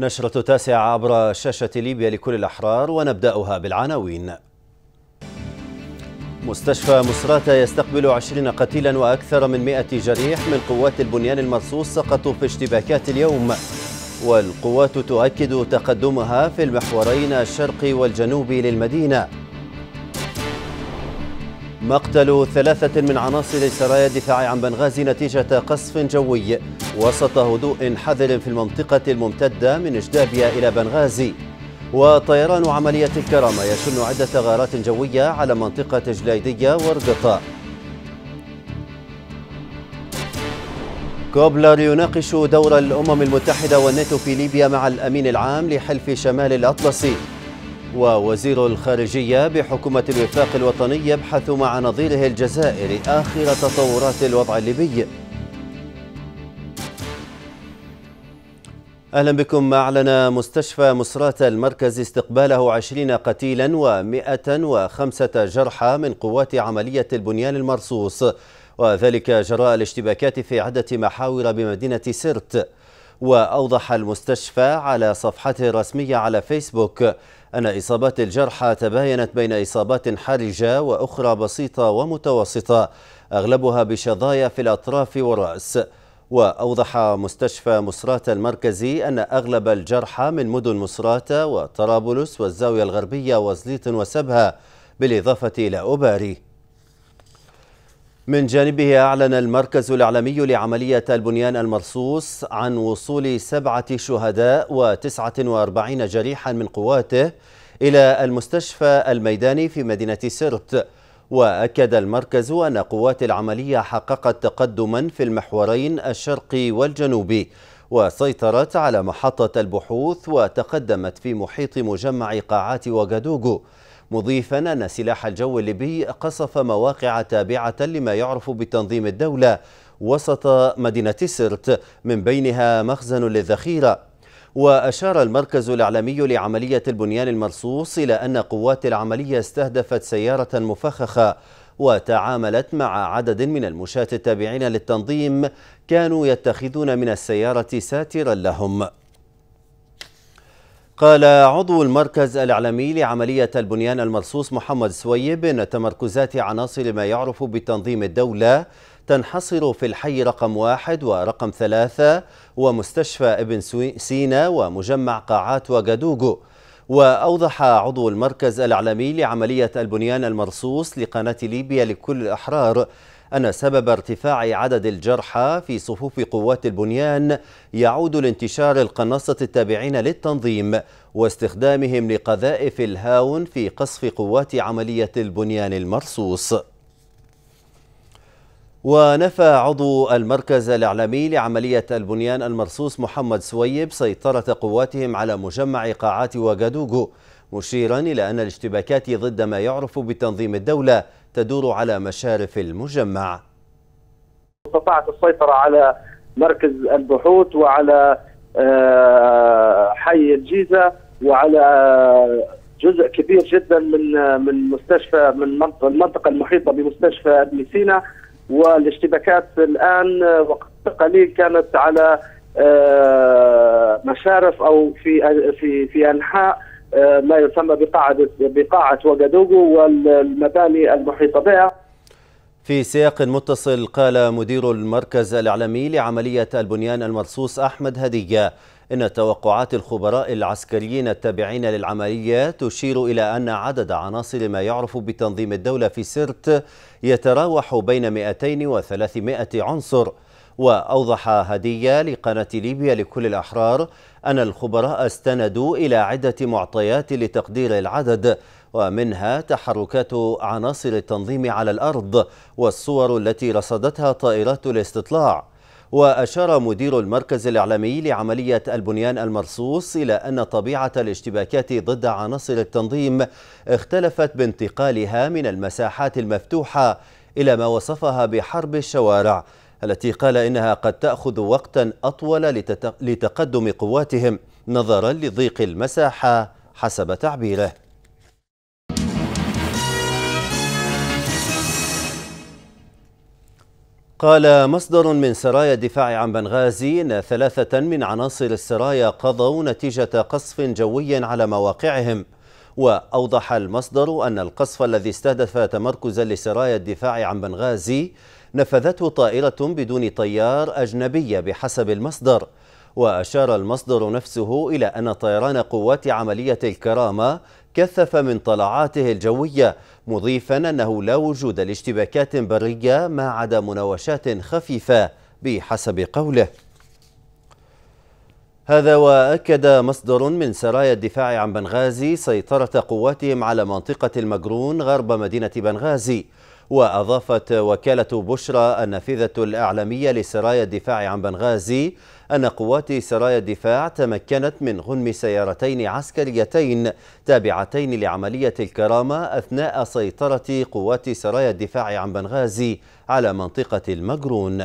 نشرة تاسعة عبر شاشة ليبيا لكل الأحرار ونبدأها بالعناوين مستشفى مصراتة يستقبل عشرين قتيلا وأكثر من مئة جريح من قوات البنيان المرصوص سقطوا في اشتباكات اليوم والقوات تؤكد تقدمها في المحورين الشرقي والجنوبي للمدينة مقتل ثلاثة من عناصر سرايا الدفاع عن بنغازي نتيجة قصف جوي وسط هدوء حذر في المنطقة الممتدة من إجدابيا إلى بنغازي وطيران عملية الكرامة يشن عدة غارات جوية على منطقة جليدية ورقطة كوبلر يناقش دور الأمم المتحدة والناتو في ليبيا مع الأمين العام لحلف شمال الأطلسي ووزير الخارجية بحكومة الوفاق الوطني يبحث مع نظيره الجزائري آخر تطورات الوضع الليبي أهلا بكم أعلن مستشفى مصرات المركز استقباله 20 قتيلا و105 جرحى من قوات عملية البنيان المرصوص وذلك جراء الاشتباكات في عدة محاور بمدينة سرت وأوضح المستشفى على صفحته الرسمية على فيسبوك أن إصابات الجرحى تباينت بين إصابات حرجة وأخرى بسيطة ومتوسطة أغلبها بشظايا في الأطراف والرأس وأوضح مستشفى مصراتة المركزي أن أغلب الجرحى من مدن مصراتة وطرابلس والزاوية الغربية وزليط وسبها بالإضافة إلى أباري من جانبه أعلن المركز الإعلامي لعملية البنيان المرصوص عن وصول سبعة شهداء وتسعة وأربعين جريحا من قواته إلى المستشفى الميداني في مدينة سرت وأكد المركز أن قوات العملية حققت تقدما في المحورين الشرقي والجنوبي وسيطرت على محطة البحوث وتقدمت في محيط مجمع قاعات وغادوغو مضيفا أن سلاح الجو الليبي قصف مواقع تابعة لما يعرف بتنظيم الدولة وسط مدينة سرت من بينها مخزن للذخيرة وأشار المركز الإعلامي لعملية البنيان المرصوص إلى أن قوات العملية استهدفت سيارة مفخخة وتعاملت مع عدد من المشاة التابعين للتنظيم كانوا يتخذون من السيارة ساترا لهم قال عضو المركز الإعلامي لعملية البنيان المرصوص محمد سويب إن تمركزات عناصر ما يعرف بتنظيم الدولة تنحصر في الحي رقم واحد ورقم ثلاثة ومستشفى ابن سينا ومجمع قاعات وجادوغو وأوضح عضو المركز الإعلامي لعملية البنيان المرصوص لقناة ليبيا لكل الأحرار أن سبب ارتفاع عدد الجرحى في صفوف قوات البنيان يعود لانتشار القناصة التابعين للتنظيم واستخدامهم لقذائف الهاون في قصف قوات عملية البنيان المرصوص ونفى عضو المركز الإعلامي لعملية البنيان المرصوص محمد سويب سيطرة قواتهم على مجمع قاعات واغادوغو مشيرا إلى أن الاشتباكات ضد ما يعرف بتنظيم الدولة تدور على مشارف المجمع استطاعت السيطرة على مركز البحوث وعلى آه، حي الجيزة وعلى آه، جزء كبير جدا من آه، من مستشفى من المنطقة المحيطة بمستشفى ابن سينا والاشتباكات الآن وقت قليل كانت على مشارف أو في في في أنحاء آه، ما يسمى بقاعدة بقاعة وجدوجو والمباني المحيطة بها في سياق متصل قال مدير المركز الإعلامي لعملية البنيان المرصوص أحمد هدية إن توقعات الخبراء العسكريين التابعين للعملية تشير إلى أن عدد عناصر ما يعرف بتنظيم الدولة في سرت يتراوح بين 200 و 300 عنصر وأوضح هدية لقناة ليبيا لكل الأحرار أن الخبراء استندوا إلى عدة معطيات لتقدير العدد ومنها تحركات عناصر التنظيم على الأرض والصور التي رصدتها طائرات الاستطلاع وأشار مدير المركز الإعلامي لعملية البنيان المرصوص إلى أن طبيعة الاشتباكات ضد عناصر التنظيم اختلفت بانتقالها من المساحات المفتوحة إلى ما وصفها بحرب الشوارع التي قال إنها قد تأخذ وقتا أطول لتقدم قواتهم نظرا لضيق المساحة حسب تعبيره قال مصدر من سرايا الدفاع عن بنغازي ان ثلاثه من عناصر السرايا قضوا نتيجه قصف جوي على مواقعهم واوضح المصدر ان القصف الذي استهدف تمركزا لسرايا الدفاع عن بنغازي نفذته طائرة بدون طيار أجنبية بحسب المصدر وأشار المصدر نفسه إلى أن طيران قوات عملية الكرامة كثف من طلعاته الجوية مضيفا أنه لا وجود لاشتباكات برية ما عدا مناوشات خفيفة بحسب قوله هذا وأكد مصدر من سرايا الدفاع عن بنغازي سيطرة قواتهم على منطقة المجرون غرب مدينة بنغازي وأضافت وكالة بشرى النافذة الإعلامية لسرايا الدفاع عن بنغازي أن قوات سرايا الدفاع تمكنت من غنم سيارتين عسكريتين تابعتين لعملية الكرامة أثناء سيطرة قوات سرايا الدفاع عن بنغازي على منطقة المجرون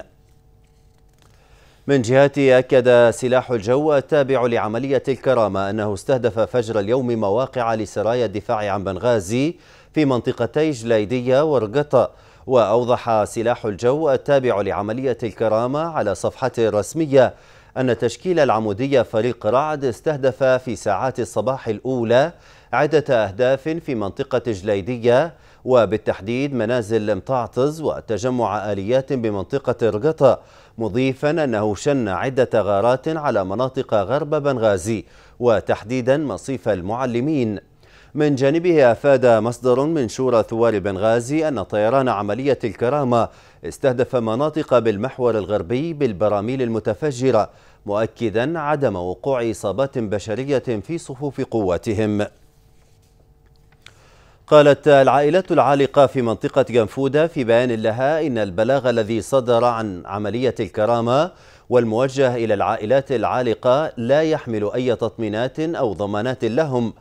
من جهته أكد سلاح الجو التابع لعملية الكرامة أنه استهدف فجر اليوم مواقع لسرايا الدفاع عن بنغازي في منطقتي جليدية ورقطة وأوضح سلاح الجو التابع لعملية الكرامة على صفحته الرسمية أن تشكيل العمودية فريق رعد استهدف في ساعات الصباح الأولى عدة أهداف في منطقة جليدية وبالتحديد منازل مطعطز وتجمع آليات بمنطقة رقطة مضيفا أنه شن عدة غارات على مناطق غرب بنغازي وتحديدا مصيف المعلمين من جانبه أفاد مصدر من شورى ثوار بنغازي أن طيران عملية الكرامة استهدف مناطق بالمحور الغربي بالبراميل المتفجرة مؤكدا عدم وقوع إصابات بشرية في صفوف قواتهم قالت العائلات العالقة في منطقة جنفودة في بيان لها إن البلاغ الذي صدر عن عملية الكرامة والموجه إلى العائلات العالقة لا يحمل أي تطمينات أو ضمانات لهم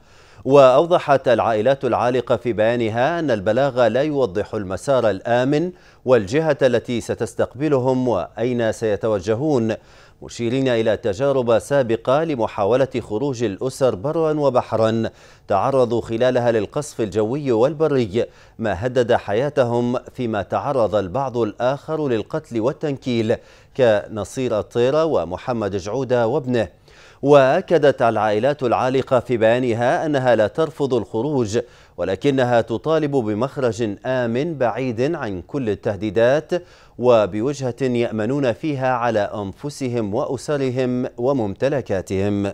وأوضحت العائلات العالقة في بيانها أن البلاغ لا يوضح المسار الآمن والجهة التي ستستقبلهم وأين سيتوجهون مشيرين إلى تجارب سابقة لمحاولة خروج الأسر برا وبحرا تعرضوا خلالها للقصف الجوي والبري ما هدد حياتهم فيما تعرض البعض الآخر للقتل والتنكيل كنصير الطيرة ومحمد جعودة وابنه وأكدت العائلات العالقة في بيانها أنها لا ترفض الخروج ولكنها تطالب بمخرج آمن بعيد عن كل التهديدات وبوجهة يأمنون فيها على أنفسهم وأسرهم وممتلكاتهم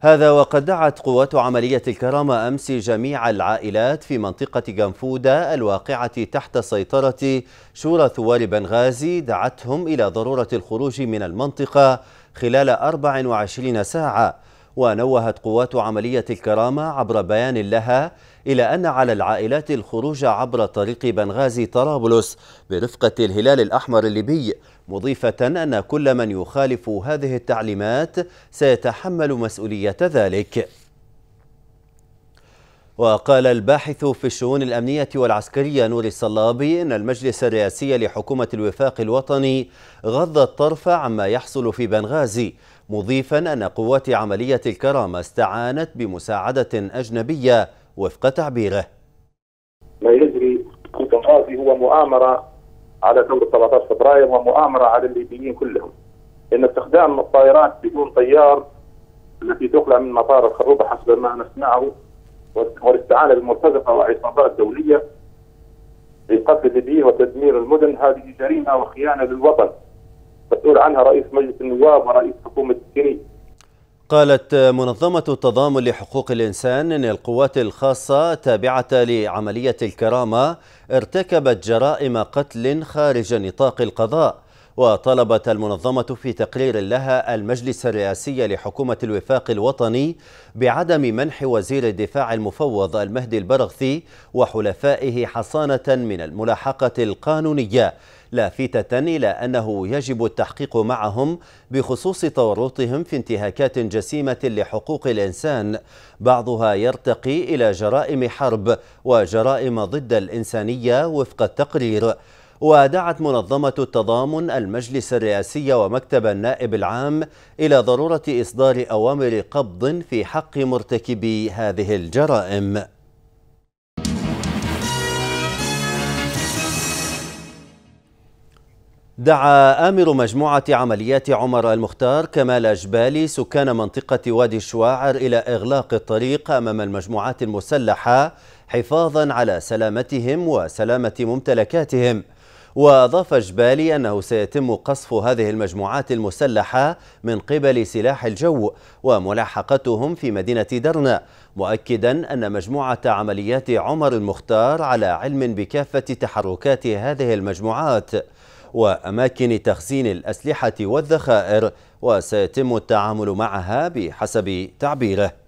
هذا وقد دعت قوات عملية الكرامة أمس جميع العائلات في منطقة جنفودة الواقعة تحت سيطرة شورى ثوار بنغازي دعتهم إلى ضرورة الخروج من المنطقة خلال 24 ساعة ونوهت قوات عملية الكرامة عبر بيان لها إلى أن على العائلات الخروج عبر طريق بنغازي طرابلس برفقة الهلال الأحمر الليبي مضيفة أن كل من يخالف هذه التعليمات سيتحمل مسؤولية ذلك وقال الباحث في الشؤون الأمنية والعسكرية نور الصلابي إن المجلس الرئاسي لحكومة الوفاق الوطني غض الطرف عما يحصل في بنغازي مضيفا أن قوات عملية الكرامة استعانت بمساعدة أجنبية وفق تعبيره ما يجري في بنغازي هو مؤامرة على دولة 13 فبراير ومؤامرة على الليبيين كلهم إن استخدام الطائرات بدون طيار التي تقلع من مطار الخروبة حسب ما نسمعه والاستعانه بالمرتزقه وعصابات دوليه لقتل الليبيين وتدمير المدن هذه جريمه وخيانه للوطن مسؤول عنها رئيس مجلس النواب ورئيس حكومه سيني قالت منظمة التضامن لحقوق الإنسان أن القوات الخاصة تابعة لعملية الكرامة ارتكبت جرائم قتل خارج نطاق القضاء وطلبت المنظمة في تقرير لها المجلس الرئاسي لحكومة الوفاق الوطني بعدم منح وزير الدفاع المفوض المهدي البرغثي وحلفائه حصانة من الملاحقة القانونية لافتة إلى أنه يجب التحقيق معهم بخصوص تورطهم في انتهاكات جسيمة لحقوق الإنسان بعضها يرتقي إلى جرائم حرب وجرائم ضد الإنسانية وفق التقرير ودعت منظمة التضامن المجلس الرئاسي ومكتب النائب العام إلى ضرورة إصدار أوامر قبض في حق مرتكبي هذه الجرائم دعا آمر مجموعة عمليات عمر المختار كمال أجبالي سكان منطقة وادي الشواعر إلى إغلاق الطريق أمام المجموعات المسلحة حفاظا على سلامتهم وسلامة ممتلكاتهم وأضاف جبالي أنه سيتم قصف هذه المجموعات المسلحة من قبل سلاح الجو وملاحقتهم في مدينة درنا مؤكدا أن مجموعة عمليات عمر المختار على علم بكافة تحركات هذه المجموعات وأماكن تخزين الأسلحة والذخائر وسيتم التعامل معها بحسب تعبيره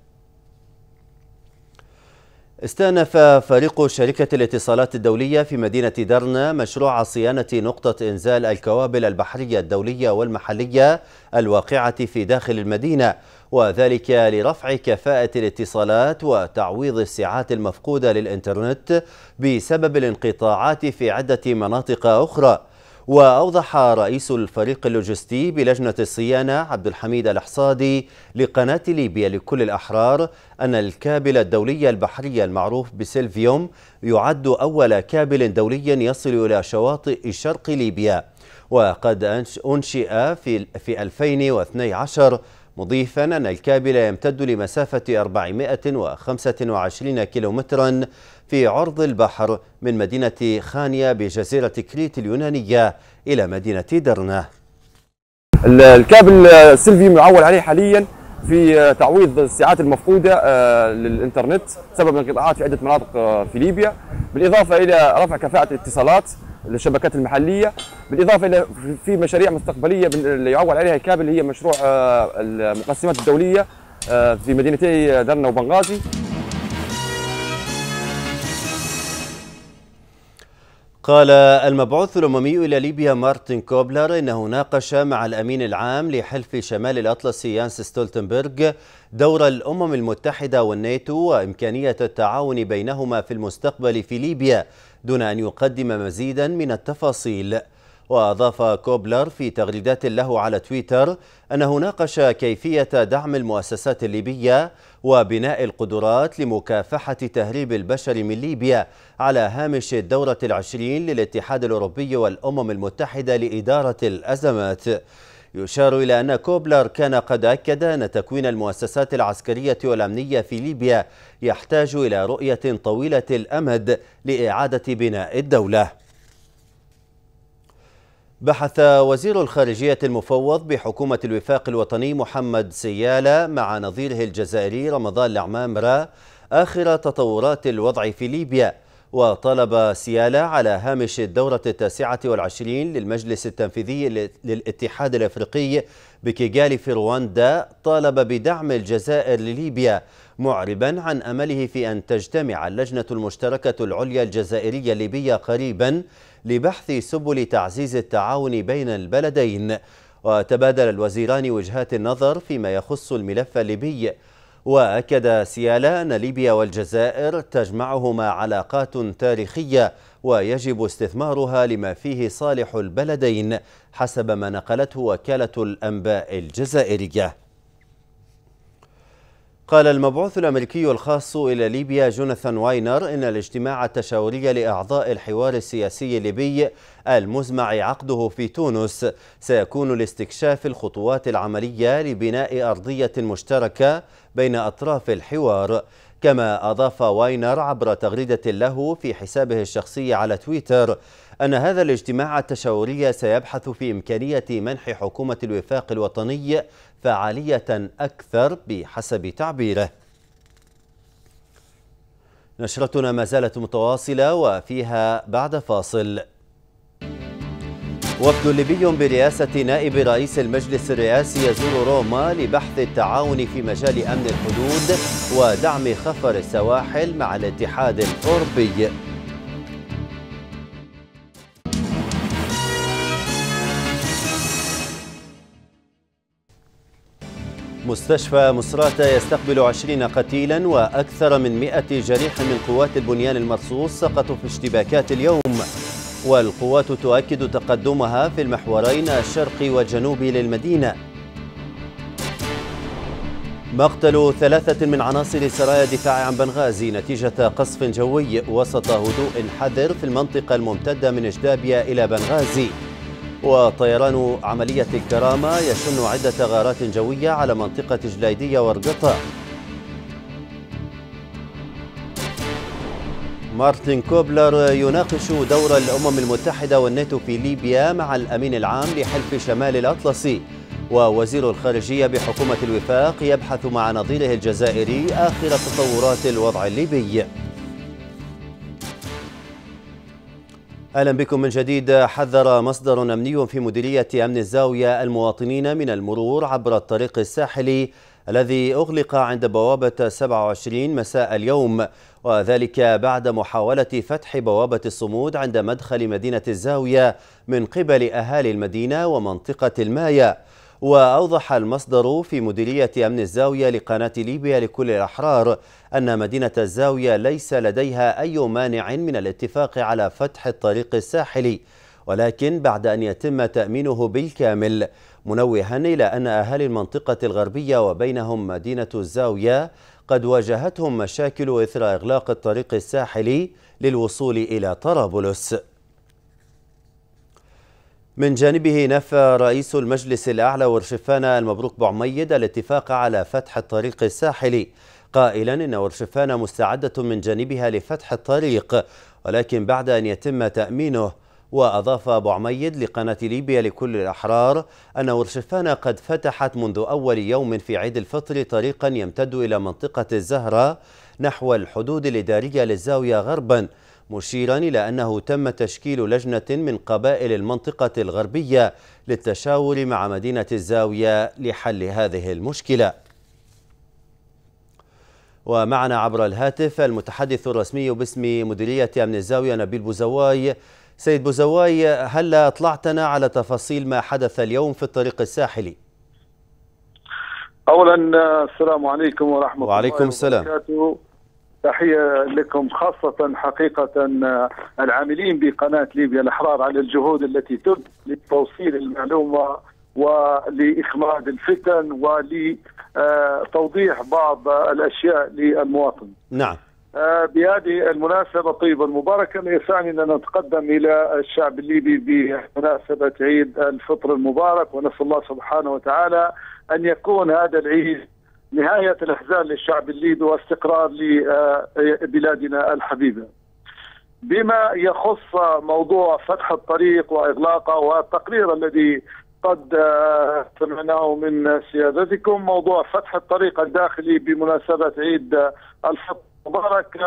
استأنف فريق شركة الاتصالات الدولية في مدينة درنا مشروع صيانة نقطة إنزال الكوابل البحرية الدولية والمحلية الواقعة في داخل المدينة وذلك لرفع كفاءة الاتصالات وتعويض السعات المفقودة للإنترنت بسبب الانقطاعات في عدة مناطق أخرى وأوضح رئيس الفريق اللوجستي بلجنة الصيانة عبد الحميد الحصادي لقناة ليبيا لكل الأحرار أن الكابل الدولي البحري المعروف بسيلفيوم يعد أول كابل دولي يصل إلى شواطئ شرق ليبيا وقد أنشئ في, في 2012 مضيفا أن الكابل يمتد لمسافة 425 كيلومترا في عرض البحر من مدينة خانيا بجزيرة كريت اليونانية إلى مدينة درنة الكابل السلفي معول عليه حاليا في آه، تعويض الساعات المفقودة آه، للإنترنت سبب انقطاعات في عدة مناطق آه، في ليبيا بالإضافة إلى رفع كفاءة الاتصالات للشبكات المحليه بالاضافه الى في مشاريع مستقبليه اللي يعول عليها الكابل هي مشروع المقسمات الدوليه في مدينتي درنا وبنغازي قال المبعوث الأممي إلى ليبيا مارتن كوبلر إنه ناقش مع الأمين العام لحلف شمال الأطلسي يانس ستولتنبرغ دور الأمم المتحدة والناتو وإمكانية التعاون بينهما في المستقبل في ليبيا دون أن يقدم مزيدا من التفاصيل وأضاف كوبلر في تغريدات له على تويتر أنه ناقش كيفية دعم المؤسسات الليبية وبناء القدرات لمكافحة تهريب البشر من ليبيا على هامش الدورة العشرين للاتحاد الأوروبي والأمم المتحدة لإدارة الأزمات يشار إلى أن كوبلر كان قد أكد أن تكوين المؤسسات العسكرية والأمنية في ليبيا يحتاج إلى رؤية طويلة الأمد لإعادة بناء الدولة بحث وزير الخارجية المفوض بحكومة الوفاق الوطني محمد سيالة مع نظيره الجزائري رمضان لعمام را آخر تطورات الوضع في ليبيا وطلب سيالة على هامش الدورة التاسعة والعشرين للمجلس التنفيذي للاتحاد الأفريقي بكيغالي في رواندا طالب بدعم الجزائر لليبيا معربا عن أمله في أن تجتمع اللجنة المشتركة العليا الجزائرية الليبية قريبا لبحث سبل تعزيز التعاون بين البلدين وتبادل الوزيران وجهات النظر فيما يخص الملف الليبي وأكد سيالا أن ليبيا والجزائر تجمعهما علاقات تاريخية ويجب استثمارها لما فيه صالح البلدين حسب ما نقلته وكالة الأنباء الجزائرية قال المبعوث الأمريكي الخاص إلى ليبيا جوناثان واينر إن الاجتماع التشاوري لأعضاء الحوار السياسي الليبي المزمع عقده في تونس سيكون لاستكشاف الخطوات العملية لبناء أرضية مشتركة بين أطراف الحوار كما أضاف واينر عبر تغريدة له في حسابه الشخصي على تويتر أن هذا الاجتماع التشاوري سيبحث في إمكانية منح حكومة الوفاق الوطني فعالية أكثر بحسب تعبيره نشرتنا ما زالت متواصلة وفيها بعد فاصل وفد ليبي برئاسة نائب رئيس المجلس الرئاسي يزور روما لبحث التعاون في مجال أمن الحدود ودعم خفر السواحل مع الاتحاد الأوروبي مستشفى مصراتة يستقبل عشرين قتيلا وأكثر من مئة جريح من قوات البنيان المرصوص سقطوا في اشتباكات اليوم والقوات تؤكد تقدمها في المحورين الشرقي والجنوبي للمدينة مقتل ثلاثة من عناصر سرايا دفاع عن بنغازي نتيجة قصف جوي وسط هدوء حذر في المنطقة الممتدة من إجدابيا إلى بنغازي وطيران عملية الكرامة يشن عدة غارات جوية على منطقة جلايدية ورقطة مارتن كوبلر يناقش دور الأمم المتحدة والناتو في ليبيا مع الأمين العام لحلف شمال الأطلسي ووزير الخارجية بحكومة الوفاق يبحث مع نظيره الجزائري آخر تطورات الوضع الليبي اهلا بكم من جديد حذر مصدر امني في مديريه امن الزاويه المواطنين من المرور عبر الطريق الساحلي الذي اغلق عند بوابه 27 مساء اليوم وذلك بعد محاوله فتح بوابه الصمود عند مدخل مدينه الزاويه من قبل اهالي المدينه ومنطقه المايا وأوضح المصدر في مديرية أمن الزاوية لقناة ليبيا لكل الأحرار أن مدينة الزاوية ليس لديها أي مانع من الاتفاق على فتح الطريق الساحلي ولكن بعد أن يتم تأمينه بالكامل منوها إلى أن أهالي المنطقة الغربية وبينهم مدينة الزاوية قد واجهتهم مشاكل إثر إغلاق الطريق الساحلي للوصول إلى طرابلس من جانبه نفى رئيس المجلس الأعلى ورشفان المبروك بعميد الاتفاق على فتح الطريق الساحلي قائلا إن ورشفان مستعدة من جانبها لفتح الطريق ولكن بعد أن يتم تأمينه وأضاف بعميد لقناة ليبيا لكل الأحرار أن ورشفان قد فتحت منذ أول يوم في عيد الفطر طريقا يمتد إلى منطقة الزهرة نحو الحدود الإدارية للزاوية غرباً مشيرا إلى أنه تم تشكيل لجنة من قبائل المنطقة الغربية للتشاور مع مدينة الزاوية لحل هذه المشكلة ومعنا عبر الهاتف المتحدث الرسمي باسم مديرية أمن الزاوية نبيل بوزواي سيد بوزواي هل أطلعتنا على تفاصيل ما حدث اليوم في الطريق الساحلي؟ اولا السلام عليكم ورحمه وعليكم الله وبركاته السلام. تحية لكم خاصة حقيقة آه، العاملين بقناة ليبيا الأحرار على الجهود التي تبذل لتوصيل المعلومة ولإخماد الفتن ولتوضيح بعض الأشياء للمواطن نعم آه، بهذه المناسبة الطيبة المباركة يسعني أن نتقدم إلى الشعب الليبي بمناسبة عيد الفطر المبارك ونسأل الله سبحانه وتعالى أن يكون هذا العيد نهاية الإحزان للشعب الليبي واستقرار لبلادنا الحبيبة بما يخص موضوع فتح الطريق وإغلاقه والتقرير الذي قد سمعناه آه، من سيادتكم موضوع فتح الطريق الداخلي بمناسبة عيد الفطر المبارك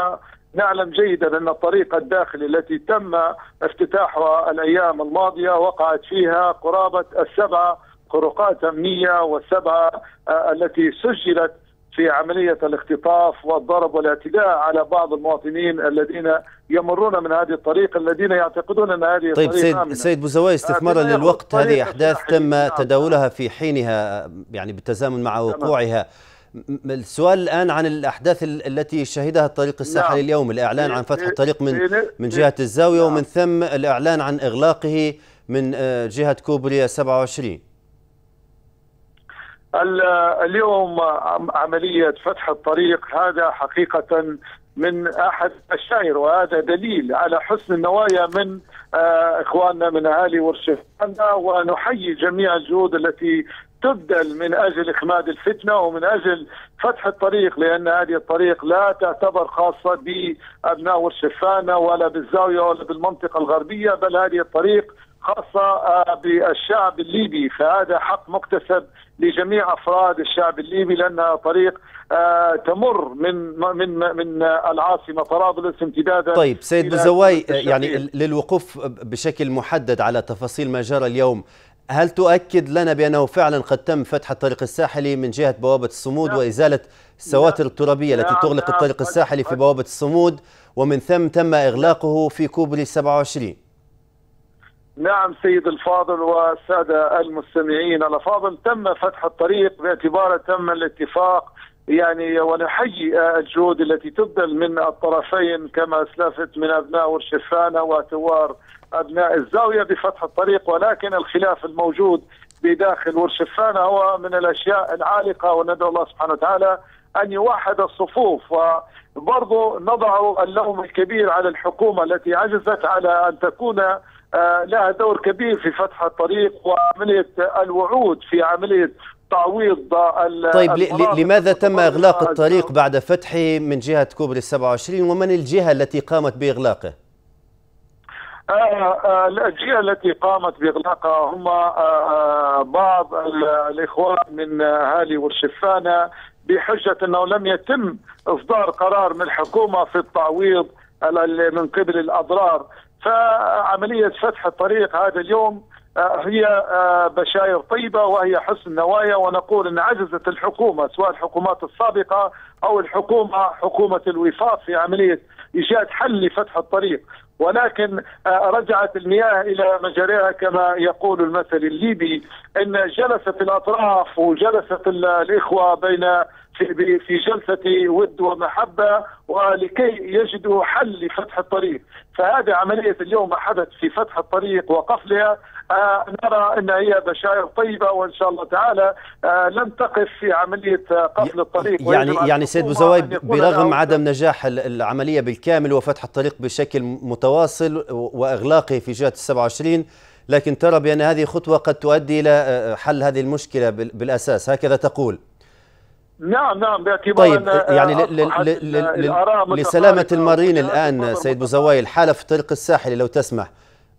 نعلم جيدا أن الطريق الداخلي التي تم افتتاحها الأيام الماضية وقعت فيها قرابة السبعة طرقات أمنية والسبعة آه، التي سجلت في عملية الاختطاف والضرب والاعتداء على بعض المواطنين الذين يمرون من هذه الطريق الذين يعتقدون أن هذه طيب سيد, آمنة. سيد بوزواي استثمارا آه، للوقت هذه أحداث تم تداولها في حينها يعني بالتزامن مع وقوعها السؤال الآن عن الأحداث التي شهدها الطريق الساحلي نعم. اليوم الإعلان عن فتح الطريق من من جهة الزاوية نعم. ومن ثم الإعلان عن إغلاقه من آه، جهة كوبريا 27 اليوم عملية فتح الطريق هذا حقيقة من أحد الشاعر وهذا دليل على حسن النوايا من آه، إخواننا من أهالي ورشفانة ونحيي جميع الجهود التي تبذل من اجل اخماد الفتنه ومن اجل فتح الطريق لان هذه الطريق لا تعتبر خاصه بابناء ورشفانه ولا بالزاويه ولا بالمنطقه الغربيه بل هذه الطريق خاصة آه، بالشعب الليبي فهذا حق مكتسب لجميع أفراد الشعب الليبي لأنها طريق آه، تمر من من من العاصمة طرابلس امتدادا طيب سيد بزواي يعني للوقوف بشكل محدد على تفاصيل ما جرى اليوم هل تؤكد لنا بأنه فعلا قد تم فتح الطريق الساحلي من جهة بوابة الصمود نعم. وإزالة السواتر نعم. الترابية التي نعم. تغلق الطريق الساحلي في بوابة الصمود ومن ثم تم إغلاقه في كوبري 27 نعم سيد الفاضل والسادة المستمعين الأفاضل تم فتح الطريق باعتباره تم الاتفاق يعني ونحيي الجهود التي تبذل من الطرفين كما اسلفت من ابناء ورشفانه وثوار ابناء الزاويه بفتح الطريق ولكن الخلاف الموجود بداخل ورشفانه هو من الاشياء العالقه وندعو الله سبحانه وتعالى ان يوحد الصفوف وبرضه نضع اللوم الكبير على الحكومه التي عجزت على ان تكون آه، لها دور كبير في فتح الطريق وعمليه الوعود في عمليه تعويض طيب لماذا تم اغلاق الطريق بعد فتحه من جهه كوبري 27 ومن الجهه التي قامت باغلاقه؟ آه، آه، الجهه التي قامت باغلاقها هم بعض الاخوان من هالي والشفانه بحجه انه لم يتم اصدار قرار من الحكومه في التعويض من قبل الاضرار فعملية فتح الطريق هذا اليوم آه، هي آه، بشاير طيبة وهي حسن نوايا ونقول أن عجزت الحكومة سواء الحكومات السابقة أو الحكومة حكومة الوفاق في عملية إيجاد حل لفتح الطريق ولكن آه، رجعت المياه إلى مجاريها كما يقول المثل الليبي أن جلست الأطراف وجلست الإخوة بين في في جلسه ود ومحبه ولكي يجدوا حل لفتح الطريق، فهذه عمليه اليوم ما حدث في فتح الطريق وقفلها آه، نرى ان هي بشائر طيبه وان شاء الله تعالى آه، لن تقف في عمليه قفل الطريق يعني يعني سيد بوزواي برغم عدم نجاح العمليه بالكامل وفتح الطريق بشكل متواصل واغلاقه في جهه ال 27 لكن ترى بأن هذه خطوة قد تؤدي إلى آه، حل هذه المشكلة بالأساس هكذا تقول نعم نعم باعتبار طيب أن آه، يعني لسلامة المارين الآن سيد بوزواي الحالة في الطريق الساحلي لو تسمح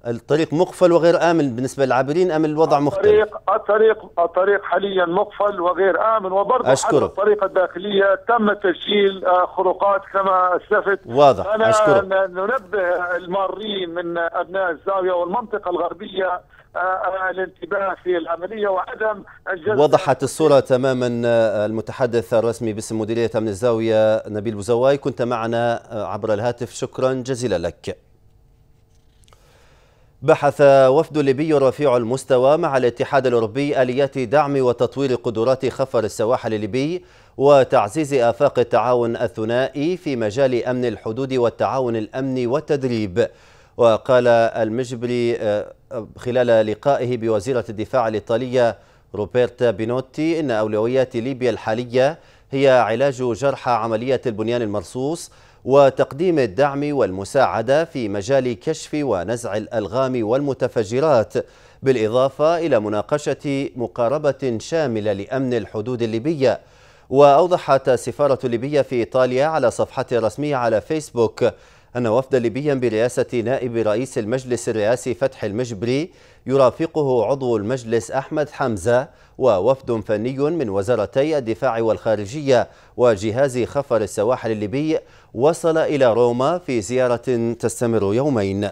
الطريق مقفل وغير آمن بالنسبة للعابرين أم الوضع الطريق مختلف؟ الطريق الطريق حاليا مقفل وغير آمن وبرضه حتى الطريق الداخلية تم تسجيل آه، خروقات كما أسلفت واضح أنا أشكرك. ننبه المارين من أبناء الزاوية والمنطقة الغربية الانتباه في العملية وعدم الجزء وضحت الصورة تماما آه، المتحدث الرسمي باسم مديرية أمن الزاوية نبيل بوزواي كنت معنا آه، عبر الهاتف شكرا جزيلا لك بحث وفد ليبي رفيع المستوى مع الاتحاد الأوروبي آليات دعم وتطوير قدرات خفر السواحل الليبي وتعزيز آفاق التعاون الثنائي في مجال أمن الحدود والتعاون الأمني والتدريب وقال المجبري آه، خلال لقائه بوزيرة الدفاع الإيطالية روبرتا بينوتي إن أولويات ليبيا الحالية هي علاج جرحى عملية البنيان المرصوص وتقديم الدعم والمساعدة في مجال كشف ونزع الألغام والمتفجرات بالإضافة إلى مناقشة مقاربة شاملة لأمن الحدود الليبية وأوضحت السفارة الليبية في إيطاليا على صفحتها الرسمية على فيسبوك أن وفد ليبيا برئاسة نائب رئيس المجلس الرئاسي فتح المجبري يرافقه عضو المجلس أحمد حمزة ووفد فني من وزارتي الدفاع والخارجية وجهاز خفر السواحل الليبي وصل إلى روما في زيارة تستمر يومين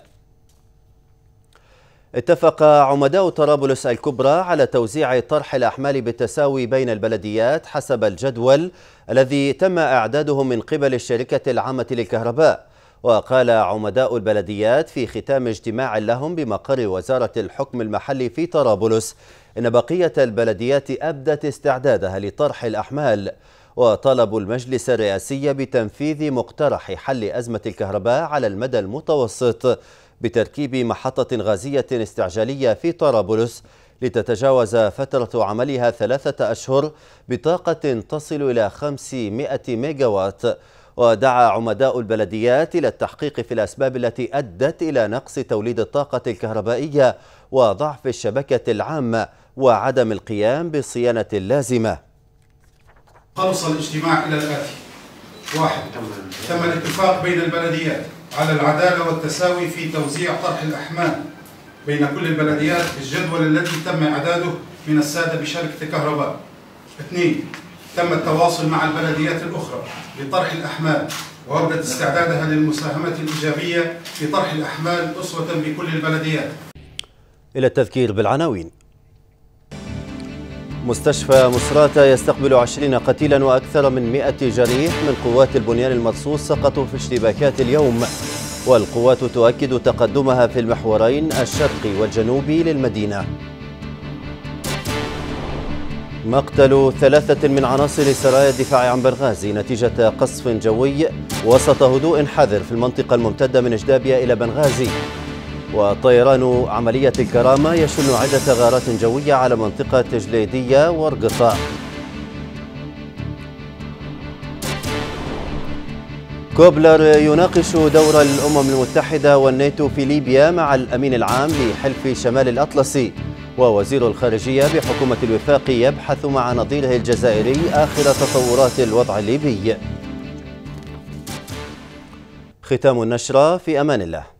اتفق عمداء طرابلس الكبرى على توزيع طرح الأحمال بالتساوي بين البلديات حسب الجدول الذي تم إعداده من قبل الشركة العامة للكهرباء وقال عمداء البلديات في ختام اجتماع لهم بمقر وزارة الحكم المحلي في طرابلس إن بقية البلديات أبدت استعدادها لطرح الأحمال وطلبوا المجلس الرئاسي بتنفيذ مقترح حل أزمة الكهرباء على المدى المتوسط بتركيب محطة غازية استعجالية في طرابلس لتتجاوز فترة عملها ثلاثة أشهر بطاقة تصل إلى 500 ميجاوات ودعا عمداء البلديات إلى التحقيق في الأسباب التي أدت إلى نقص توليد الطاقة الكهربائية وضعف الشبكة العامة وعدم القيام بالصيانة اللازمة خلص الاجتماع إلى الآتي واحد تم الاتفاق بين البلديات على العدالة والتساوي في توزيع طرح الأحمال بين كل البلديات في الجدول الذي تم إعداده من السادة بشركة الكهرباء اثنين تم التواصل مع البلديات الأخرى لطرح الأحمال وأبدت استعدادها للمساهمة الإيجابية في طرح الأحمال أسوة بكل البلديات إلى التذكير بالعناوين مستشفى مصراتة يستقبل عشرين قتيلا وأكثر من مئة جريح من قوات البنيان المرصوص سقطوا في اشتباكات اليوم والقوات تؤكد تقدمها في المحورين الشرقي والجنوبي للمدينة مقتل ثلاثة من عناصر سرايا الدفاع عن بنغازي نتيجة قصف جوي وسط هدوء حذر في المنطقة الممتدة من إجدابيا إلى بنغازي وطيران عملية الكرامة يشن عدة غارات جوية على منطقة جليدية وارقطاع كوبلر يناقش دور الأمم المتحدة والناتو في ليبيا مع الأمين العام لحلف شمال الأطلسي ووزير الخارجية بحكومة الوفاق يبحث مع نظيره الجزائري آخر تطورات الوضع الليبي ختام النشرة في أمان الله